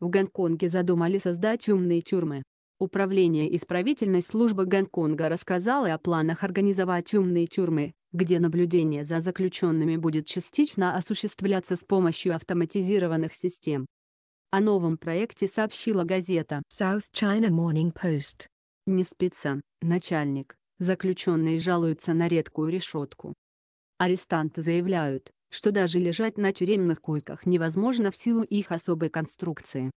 В Гонконге задумали создать умные тюрьмы. Управление исправительной службы Гонконга рассказало о планах организовать умные тюрьмы, где наблюдение за заключенными будет частично осуществляться с помощью автоматизированных систем. О новом проекте сообщила газета South China Morning Post. Не спится, начальник. Заключенные жалуются на редкую решетку. Арестанты заявляют, что даже лежать на тюремных койках невозможно в силу их особой конструкции.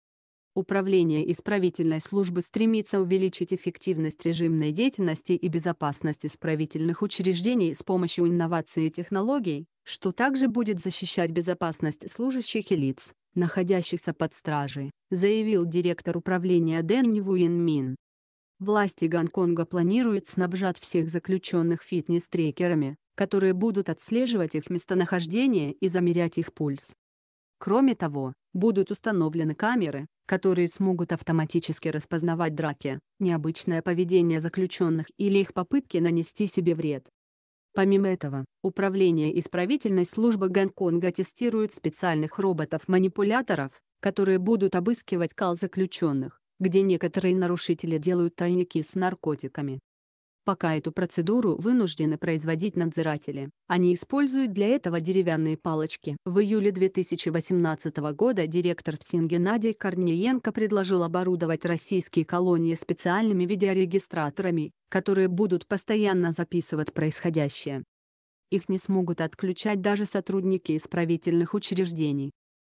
Управление исправительной службы стремится увеличить эффективность режимной деятельности и безопасность исправительных учреждений с помощью инноваций и технологий, что также будет защищать безопасность служащих и лиц, находящихся под стражей, заявил директор управления Дэн Ньюин Мин. Власти Гонконга планируют снабжать всех заключенных фитнес-трекерами, которые будут отслеживать их местонахождение и замерять их пульс. Кроме того, будут установлены камеры, которые смогут автоматически распознавать драки, необычное поведение заключенных или их попытки нанести себе вред. Помимо этого, Управление исправительной службы Гонконга тестирует специальных роботов-манипуляторов, которые будут обыскивать кал заключенных где некоторые нарушители делают тайники с наркотиками. Пока эту процедуру вынуждены производить надзиратели, они используют для этого деревянные палочки. В июле 2018 года директор ФСИН Геннадий Корниенко предложил оборудовать российские колонии специальными видеорегистраторами, которые будут постоянно записывать происходящее. Их не смогут отключать даже сотрудники исправительных учреждений.